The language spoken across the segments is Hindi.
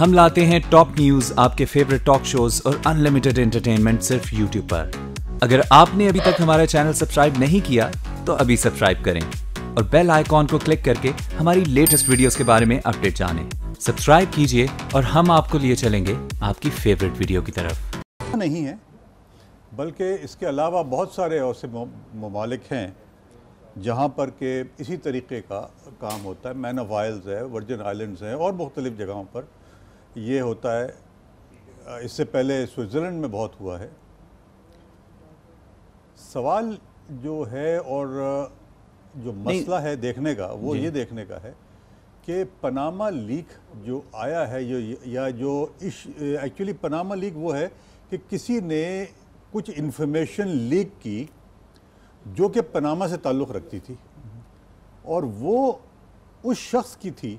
हम लाते हैं टॉप न्यूज आपके फेवरेट टॉक शोज और अनलिमिटेड एंटरटेनमेंट सिर्फ यूट्यूब पर अगर आपने अभी तक हमारा चैनल सब्सक्राइब नहीं किया तो अभी सब्सक्राइब करें और बेल आइकॉन को क्लिक करके हमारी लेटेस्ट वीडियोस के बारे में अपडेट जानें। सब्सक्राइब कीजिए और हम आपको लिए चलेंगे आपकी फेवरेट वीडियो की तरफ नहीं है बल्कि इसके अलावा बहुत सारे ऐसे ममालिक हैं जहाँ पर के इसी तरीके का काम होता है मैन ऑफ आयल्स है वर्जिन आइलैंड्स हैं और मुख्तलिफ़ जगहों पर ये होता है इससे पहले स्विट्ज़रलैंड में बहुत हुआ है सवाल जो है और जो मसला है देखने का वो ये देखने का है कि पनामा लीक जो आया है जो या जो इश एक्चुअली पनामा लीक वो है कि किसी ने कुछ इन्फॉर्मेशन लीक की जो कि पनामा से ताल्लुक़ रखती थी और वो उस शख्स की थी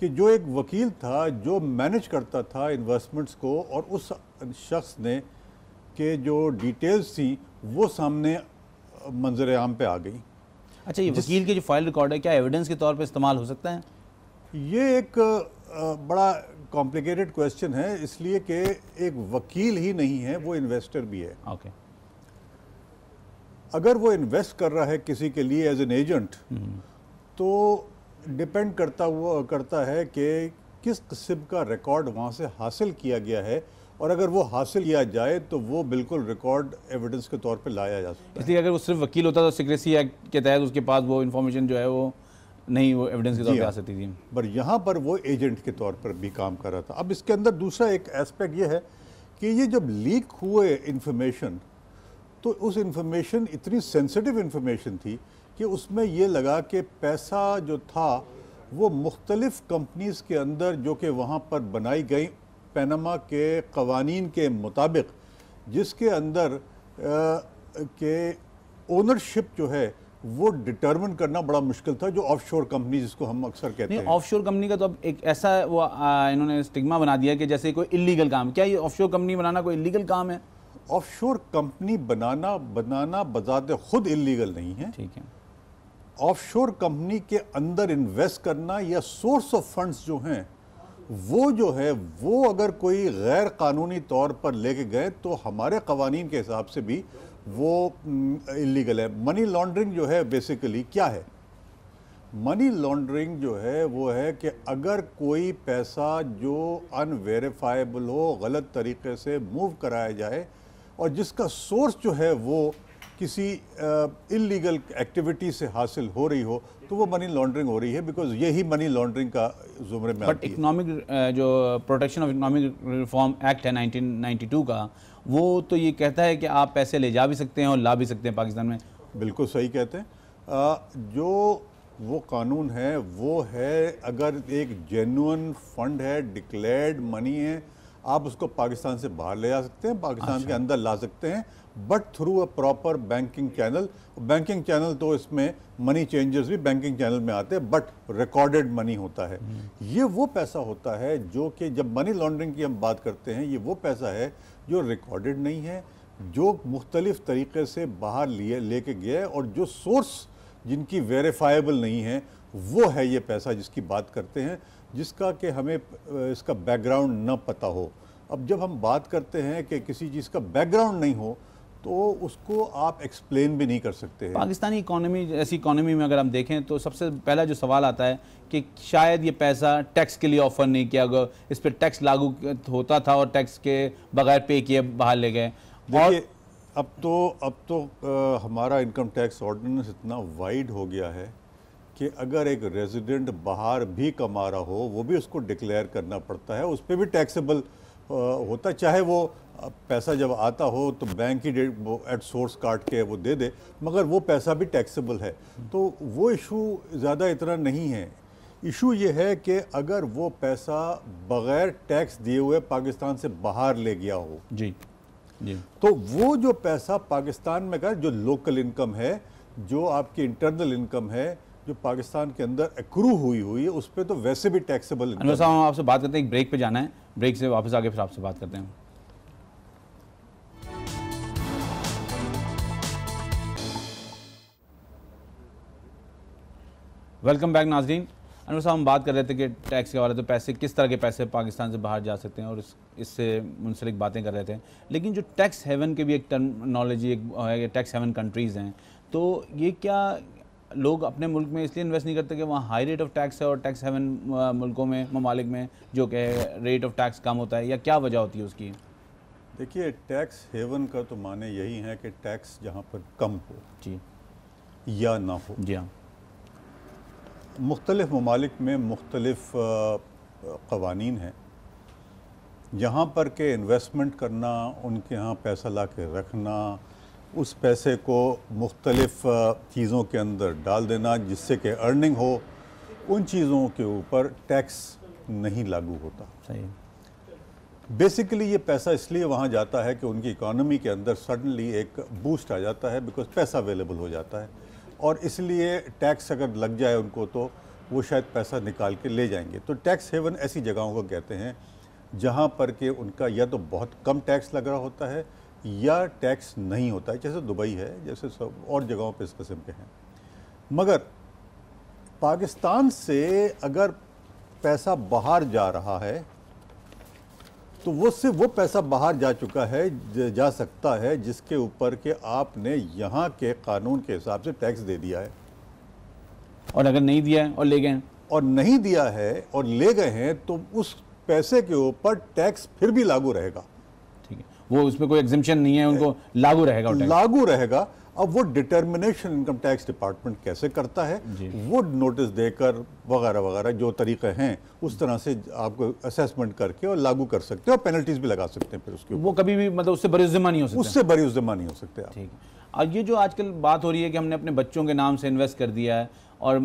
कि जो एक वकील था जो मैनेज करता था इन्वेस्टमेंट्स को और उस शख्स ने के जो डिटेल्स थी वो सामने मंजर आम पे आ गई अच्छा ये वकील की जो फाइल रिकॉर्ड है क्या एविडेंस के तौर पे इस्तेमाल हो सकता है ये एक बड़ा कॉम्प्लिकेटेड क्वेश्चन है इसलिए कि एक वकील ही नहीं है वो इन्वेस्टर भी है ओके okay. अगर वो इन्वेस्ट कर रहा है किसी के लिए एज एन एजेंट तो डिपेंड करता हुआ करता है कि किस किस्म का रिकॉर्ड वहाँ से हासिल किया गया है और अगर वो हासिल किया जाए तो वो बिल्कुल रिकॉर्ड एविडेंस के तौर पर लाया जा सकता है इसलिए अगर वो सिर्फ वकील होता तो सिक्रेसी एक्ट के तहत उसके पास वो इन्फॉर्मेशन जो है वो नहीं वो एविडेंस के तौर पे आ हाँ। सकती थी पर यहाँ पर वो एजेंट के तौर पर भी काम कर रहा था अब इसके अंदर दूसरा एक एस्पेक्ट ये है कि ये जब लीक हुए इन्फॉर्मेशन तो उस इन्फॉर्मेशन इतनी सेंसिटिव इन्फॉर्मेशन थी कि उसमें ये लगा कि पैसा जो था वो मुख्तलिफ़ कंपनीज़ के अंदर जो कि वहाँ पर बनाई गई पैनमा के कवानीन के मुताबिक जिसके अंदर आ, के ओनरशिप जो है वो डिटर्मन करना बड़ा मुश्किल था जो ऑफशोर कंपनी जिसको हम अक्सर कहते हैं ऑफशोर कंपनी का तो अब एक ऐसा वो आ, इन्होंने स्टिग्मा बना दिया कि जैसे कोई इलीगल काम क्या ये ऑफशोर कंपनी बनाना कोई इलीगल काम है ऑफशोर कंपनी बनाना बनाना बजाते खुद इलीगल नहीं है ठीक है ऑफशोर कंपनी के अंदर इन्वेस्ट करना या सोर्स ऑफ फंड्स जो हैं वो जो है वो अगर कोई गैर कानूनी तौर पर लेके गए तो हमारे कवानीन के हिसाब से भी वो इलीगल हम्म, है मनी लॉन्ड्रिंग जो है बेसिकली क्या है मनी लॉन्ड्रिंग जो है वो है कि अगर कोई पैसा जो अनवेरीफाइबल हो गलत तरीके से मूव कराया जाए और जिसका सोर्स जो है वो किसी इलीगल एक्टिविटी से हासिल हो रही हो तो वो मनी लॉन्ड्रिंग हो रही है बिकॉज यही मनी लॉन्ड्रिंग का जुमरे में बट इकोनॉमिक जो protection of economic reform act है 1992 का वो तो ये कहता है कि आप पैसे ले जा भी सकते हैं और ला भी सकते हैं पाकिस्तान में बिल्कुल सही कहते हैं आ, जो वो कानून है वो है अगर एक जेनुअन फंड है डिक्लेयर्ड मनी है आप उसको पाकिस्तान से बाहर ले जा सकते हैं पाकिस्तान के अच्छा। अंदर ला सकते हैं but through a proper banking channel banking channel तो इसमें मनी चेंजर्स भी बैंकिंग चैनल में आते हैं बट रिकॉर्डेड मनी होता है हम्म। ये वो पैसा होता है जो कि जब मनी लॉन्ड्रिंग की हम बात करते हैं ये वो पैसा है जो रिकॉर्डेड नहीं है जो मुख्तलिफ तरीके से बाहर लिए लेके गया है और जो सोर्स जिनकी वेरीफाइबल नहीं है वो है ये पैसा जिसकी बात करते हैं जिसका कि हमें इसका बैकग्राउंड ना पता हो अब जब हम बात करते हैं कि किसी चीज़ का बैकग्राउंड नहीं हो तो उसको आप एक्सप्लेन भी नहीं कर सकते हैं पाकिस्तानी इकोनॉमी ऐसी इकोनॉमी में अगर हम देखें तो सबसे पहला जो सवाल आता है कि शायद ये पैसा टैक्स के लिए ऑफर नहीं किया गया इस पर टैक्स लागू होता था और टैक्स के बगैर पे किए बाहर ले गए और अब तो अब तो आ, हमारा इनकम टैक्स ऑर्डिनेंस इतना वाइड हो गया है कि अगर एक रेजिडेंट बाहर भी कमा रहा हो वो भी उसको डिक्लेयर करना पड़ता है उस पर भी टैक्सेबल होता चाहे वो पैसा जब आता हो तो बैंक ही एट सोर्स काट के वो दे दे मगर वो पैसा भी टैक्सेबल है तो वो इशू ज़्यादा इतना नहीं है इशू ये है कि अगर वो पैसा बग़ैर टैक्स दिए हुए पाकिस्तान से बाहर ले गया हो जी जी तो वो जो पैसा पाकिस्तान में का जो लोकल इनकम है जो आपकी इंटरनल इनकम है जो पाकिस्तान के अंदर एक्रू हुई हुई है उस पर तो वैसे भी टैक्सेबल साहब हम आपसे बात करते हैं एक ब्रेक पे जाना है ब्रेक से वापस आगे फिर आपसे बात करते हैं वेलकम बैक नाजरीन अनवर साहब हम बात कर रहे थे कि टैक्स के हवाले तो पैसे किस तरह के पैसे पाकिस्तान से बाहर जा सकते हैं और इससे इस मुंसलिक बातें कर रहे थे लेकिन जो टैक्स हेवन के भी एक टर्मनोलॉजी एक टैक्स हेवन कंट्रीज़ हैं तो ये क्या लोग अपने मुल्क में इसलिए इन्वेस्ट नहीं करते कि वहाँ हाई रेट ऑफ टैक्स है और टैक्स हेवन मुल्कों में ममालिक में जो कि रेट ऑफ टैक्स कम होता है या क्या वजह होती है उसकी देखिए टैक्स हेवन का तो माने यही है कि टैक्स जहाँ पर कम हो जी या ना हो जी हाँ मुख्तलिफ़ ममालिक में मुख्तलफ़ कवानीन हैं जहाँ पर के इन्वेस्टमेंट करना उनके यहाँ पैसा ला के रखना उस पैसे को मुख्तलफ़ चीज़ों के अंदर डाल देना जिससे कि अर्निंग हो उन चीज़ों के ऊपर टैक्स नहीं लागू होता सही बेसिकली ये पैसा इसलिए वहाँ जाता है कि उनकी इकॉनमी के अंदर सडनली एक बूस्ट आ जाता है बिकॉज पैसा अवेलेबल हो जाता है और इसलिए टैक्स अगर लग जाए उनको तो वो शायद पैसा निकाल के ले जाएंगे तो टैक्स हेवन ऐसी जगहों को कहते हैं जहाँ पर कि उनका या तो बहुत कम टैक्स लग रहा होता है या टैक्स नहीं होता है जैसे दुबई है जैसे सब और जगहों पे इस किस्म के हैं मगर पाकिस्तान से अगर पैसा बाहर जा रहा है तो वो सिर्फ वो पैसा बाहर जा चुका है जा सकता है जिसके ऊपर के आपने यहाँ के कानून के हिसाब से टैक्स दे दिया है और अगर नहीं दिया है और ले गए और नहीं दिया है और ले गए हैं तो उस पैसे के ऊपर टैक्स फिर भी लागू रहेगा वो उसमें कोई एग्जिमशन नहीं है उनको लागू रहेगा लागू रहेगा अब वो डिटर्मिनेशन इनकम टैक्स डिपार्टमेंट कैसे करता है वो नोटिस देकर वगैरह वगैरह जो तरीके हैं उस तरह से आपको असेसमेंट करके और लागू कर सकते हैं और पेनल्टीज भी लगा सकते हैं फिर उसके वो कभी भी मतलब उससे बड़ी बरुजमा नहीं हो सकते उससे बड़ी बरुजमा नहीं हो सकते ठीक और ये जो आजकल बात हो रही है कि हमने अपने बच्चों के नाम से इन्वेस्ट कर दिया है और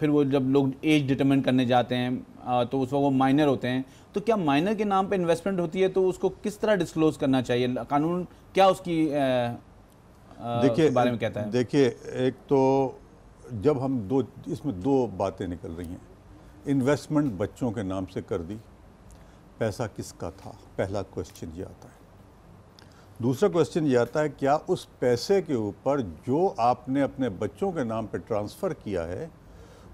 फिर वो जब लोग एज डिटरमिन करने जाते हैं तो उस वक्त वो माइनर होते हैं तो क्या माइनर के नाम पे इन्वेस्टमेंट होती है तो उसको किस तरह डिस्क्लोज करना चाहिए कानून क्या उसकी देखिए बारे में कहता है देखिए एक तो जब हम दो इसमें दो बातें निकल रही हैं इन्वेस्टमेंट बच्चों के नाम से कर दी पैसा किसका था पहला क्वेश्चन ये आता है दूसरा क्वेश्चन ये आता है क्या उस पैसे के ऊपर जो आपने अपने बच्चों के नाम पे ट्रांसफ़र किया है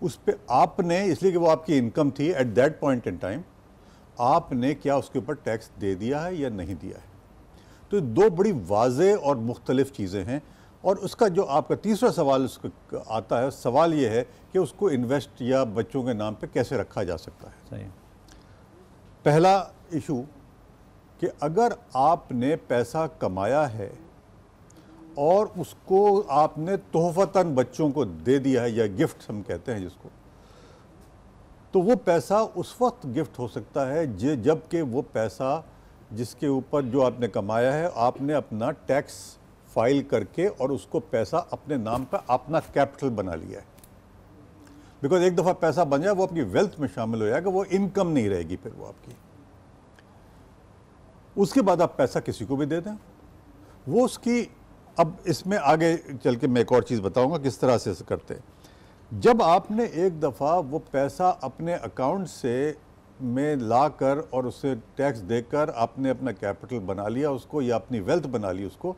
उस पर आपने इसलिए कि वो आपकी इनकम थी at that point in time आपने क्या उसके ऊपर टैक्स दे दिया है या नहीं दिया है तो दो बड़ी वाज और मुख्तलिफ चीज़ें हैं और उसका जो आपका तीसरा सवाल उसका आता है सवाल ये है कि उसको इन्वेस्ट या बच्चों के नाम पर कैसे रखा जा सकता है सही पहला इशू कि अगर आपने पैसा कमाया है और उसको आपने तोहफता बच्चों को दे दिया है या गिफ्ट हम कहते हैं जिसको तो वो पैसा उस वक्त गिफ्ट हो सकता है जे जबकि वो पैसा जिसके ऊपर जो आपने कमाया है आपने अपना टैक्स फाइल करके और उसको पैसा अपने नाम पर अपना कैपिटल बना लिया है बिकॉज एक दफ़ा पैसा बन जाए वो आपकी वेल्थ में शामिल हो जाएगा वो इनकम नहीं रहेगी फिर वो आपकी उसके बाद आप पैसा किसी को भी दे दें वो उसकी अब इसमें आगे चल के मैं एक और चीज़ बताऊंगा किस तरह से करते जब आपने एक दफ़ा वो पैसा अपने अकाउंट से में ला कर और उसे टैक्स देकर आपने अपना कैपिटल बना लिया उसको या अपनी वेल्थ बना ली उसको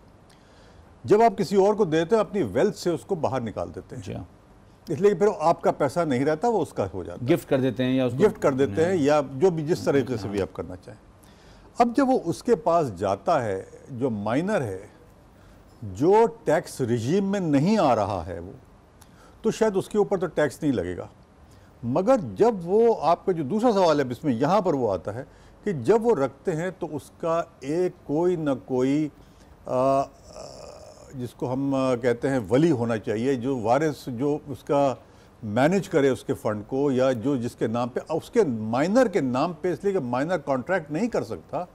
जब आप किसी और को देते हैं अपनी वेल्थ से उसको बाहर निकाल देते हैं हाँ। इसलिए फिर आपका पैसा नहीं रहता वो उसका हो जाता है गिफ्ट कर देते हैं या उसको गिफ्ट कर देते हैं या जो भी जिस तरीके से भी आप करना चाहें अब जब वो उसके पास जाता है जो माइनर है जो टैक्स रिजीम में नहीं आ रहा है वो तो शायद उसके ऊपर तो टैक्स नहीं लगेगा मगर जब वो आपका जो दूसरा सवाल है इसमें यहाँ पर वो आता है कि जब वो रखते हैं तो उसका एक कोई ना कोई आ, जिसको हम कहते हैं वली होना चाहिए जो वारिस जो उसका मैनेज करे उसके फंड को या जो जिसके नाम पे उसके माइनर के नाम पे इसलिए कि माइनर कॉन्ट्रैक्ट नहीं कर सकता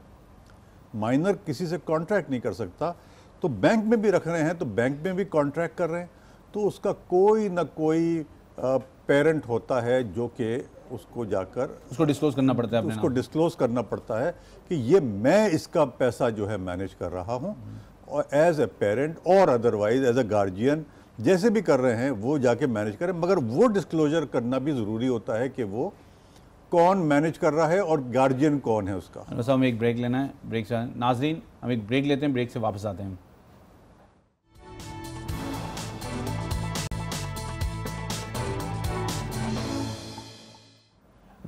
माइनर किसी से कॉन्ट्रैक्ट नहीं कर सकता तो बैंक में भी रख रहे हैं तो बैंक में भी कॉन्ट्रैक्ट कर रहे हैं तो उसका कोई ना कोई पेरेंट होता है जो कि उसको जाकर उसको डिस्क्लोज करना पड़ता है तो उसको डिस्क्लोज करना पड़ता है कि ये मैं इसका पैसा जो है मैनेज कर रहा हूँ और एज ए पेरेंट और अदरवाइज एज ए गार्जियन जैसे भी कर रहे हैं वो जाके मैनेज करें मगर वो डिस्क्लोजर करना भी ज़रूरी होता है कि वो कौन मैनेज कर रहा है और गार्जियन कौन है उसका हमें हम एक ब्रेक लेना है ब्रेक से नाजरीन हम एक ब्रेक लेते हैं ब्रेक से वापस आते हैं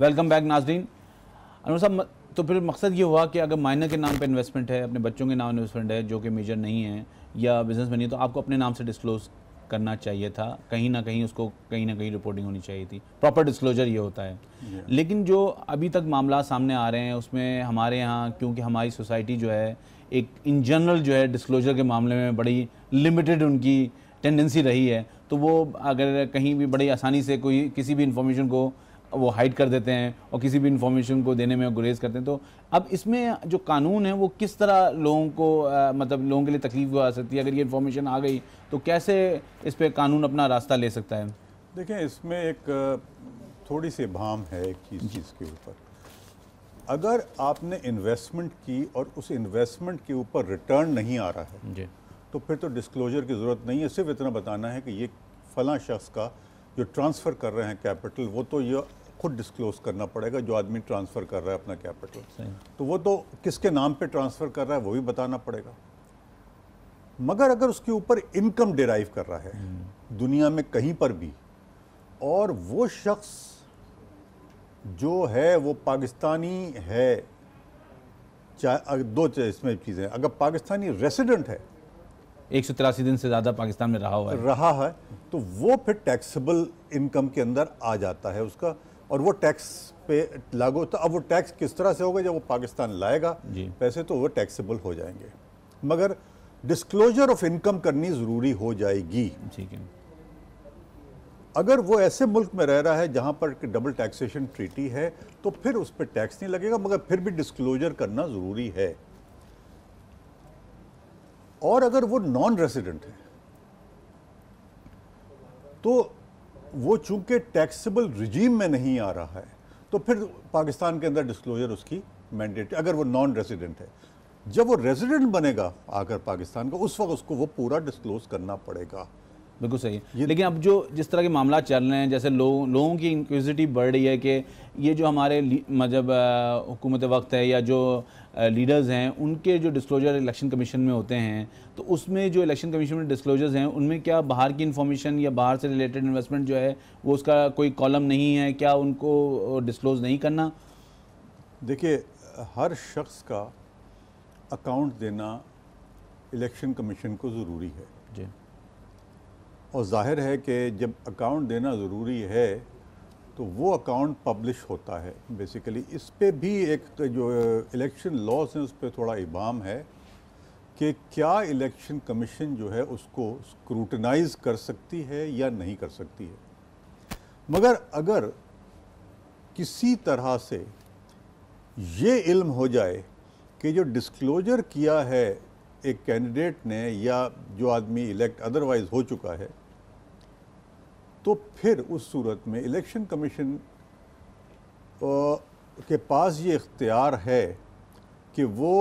वेलकम बैक नाजरीन अनु साहब तो फिर मकसद ये हुआ कि अगर माइनर के नाम पर इन्वेस्टमेंट है अपने बच्चों के नाम इन्वेस्टमेंट है जो कि मेजर नहीं है या बिजनेस में नहीं है तो आपको अपने नाम से डिस्क्लोज करना चाहिए था कहीं ना कहीं उसको कहीं ना कहीं रिपोर्टिंग होनी चाहिए थी प्रॉपर डिस्क्लोजर ये होता है लेकिन जो अभी तक मामला सामने आ रहे हैं उसमें हमारे यहाँ क्योंकि हमारी सोसाइटी जो है एक इन जनरल जो है डिस्क्लोजर के मामले में बड़ी लिमिटेड उनकी टेंडेंसी रही है तो वो अगर कहीं भी बड़ी आसानी से कोई किसी भी इंफॉर्मेशन को वो हाइड कर देते हैं और किसी भी इन्फॉर्मेशन को देने में गुरेज करते हैं तो अब इसमें जो कानून है वो किस तरह लोगों को आ, मतलब लोगों के लिए तकलीफ आ सकती है अगर ये इन्फॉर्मेशन आ गई तो कैसे इस पर कानून अपना रास्ता ले सकता है देखें इसमें एक थोड़ी सी भाम है एक चीज़ चीज़ के ऊपर अगर आपने इन्वेस्टमेंट की और उस इन्वेस्टमेंट के ऊपर रिटर्न नहीं आ रहा है जी तो फिर तो डिस्क्लोजर की ज़रूरत नहीं है सिर्फ इतना बताना है कि ये फला शख्स का जो ट्रांसफ़र कर रहे हैं कैपिटल वो तो ये खुद डिस्क्लोज करना पड़ेगा जो आदमी ट्रांसफ़र कर रहा है अपना कैपिटल तो वो तो किसके नाम पे ट्रांसफ़र कर रहा है वो भी बताना पड़ेगा मगर अगर उसके ऊपर इनकम डिराइव कर रहा है हम्म। दुनिया में कहीं पर भी और वो शख्स जो है वो पाकिस्तानी है चाहे दो इसमें चीज़ें अगर पाकिस्तानी रेसिडेंट है एक सौ तिरासी दिन से ज़्यादा पाकिस्तान में रहा हुआ है रहा है तो वो फिर टैक्सेबल इनकम के अंदर आ जाता है उसका और वो टैक्स पे लागू होता तो अब वो टैक्स किस तरह से होगा जब वो पाकिस्तान लाएगा पैसे तो वो टैक्सेबल हो जाएंगे मगर डिस्क्लोजर ऑफ इनकम करनी ज़रूरी हो जाएगी ठीक है अगर वो ऐसे मुल्क में रह रहा है जहाँ पर डबल टैक्सेशन ट्रीटी है तो फिर उस पर टैक्स नहीं लगेगा मगर फिर भी डिस्क्लोजर करना ज़रूरी है और अगर वो नॉन रेसिडेंट है तो वो चूंकि टैक्सेबल रिजीम में नहीं आ रहा है तो फिर पाकिस्तान के अंदर डिस्क्लोजर उसकी मैंडेट अगर वो नॉन रेजिडेंट है जब वो रेजिडेंट बनेगा आकर पाकिस्तान का उस वक्त उसको वो पूरा डिस्क्लोज करना पड़ेगा बिल्कुल सही है लेकिन अब जो जिस तरह के मामला चल रहे हैं जैसे लोगों लोगों की इंक्विजिटी बढ़ रही है कि ये जो हमारे मजहब मतलब, हुकूमत वक्त है या जो लीडर्स हैं उनके जो डिस्क्लोजर इलेक्शन कमीशन में होते हैं तो उसमें जो इलेक्शन कमीशन में डिस्क्लोजर्स हैं उनमें क्या बाहर की इन्फॉर्मेशन या बाहर से रिलेटेड इन्वेस्टमेंट जो है वो उसका कोई कॉलम नहीं है क्या उनको डिस्क्लोज नहीं करना देखिए हर शख्स का अकाउंट देना इलेक्शन कमीशन को ज़रूरी है जी और जाहिर है कि जब अकाउंट देना ज़रूरी है तो वो अकाउंट पब्लिश होता है बेसिकली इस पर भी एक तो जो इलेक्शन लॉस हैं उस पर थोड़ा इबाम है कि क्या इलेक्शन कमीशन जो है उसको स्क्रूटनाइज कर सकती है या नहीं कर सकती है मगर अगर किसी तरह से ये इल्म हो जाए कि जो डिस्क्लोजर किया है एक कैंडिडेट ने या जो आदमी इलेक्ट अदरवाइज हो चुका है तो फिर उस सूरत में इलेक्शन कमीशन के पास ये इख्तियार है कि वो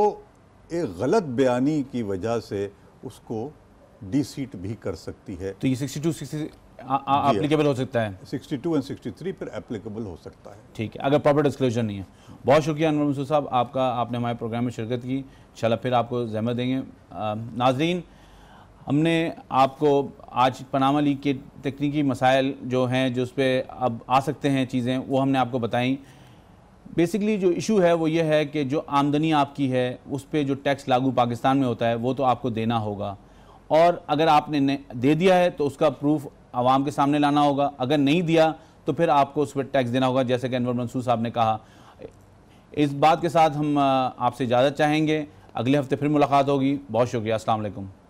एक गलत बयानी की वजह से उसको डी सीट भी कर सकती है तो ये 62 60 एप्लीकेबल हो सकता है 62 एंड 63 फिर एप्लीकेबल हो सकता है ठीक है अगर प्रॉपर डिस्क्लोजर नहीं है बहुत शुक्रिया अनवर मंसूर साहब आपका आपने हमारे प्रोग्राम में शिरकत की इंशाल्लाह फिर आपको जहमत देंगे नाजरीन हमने आपको आज पनामा लीग के तकनीकी मसाइल जो हैं जो उस पर अब आ सकते हैं चीज़ें वो हमने आपको बताई बेसिकली जो इशू है वो ये है कि जो आमदनी आपकी है उस पर जो टैक्स लागू पाकिस्तान में होता है वो तो आपको देना होगा और अगर आपने दे दिया है तो उसका प्रूफ आवाम के सामने लाना होगा अगर नहीं दिया तो फिर आपको उस पर टैक्स देना होगा जैसे कि अनवर मंसूर साहब ने कहा इस बात के साथ हम आपसे इजाज़त चाहेंगे अगले हफ्ते फिर मुलाकात होगी बहुत शुक्रिया असल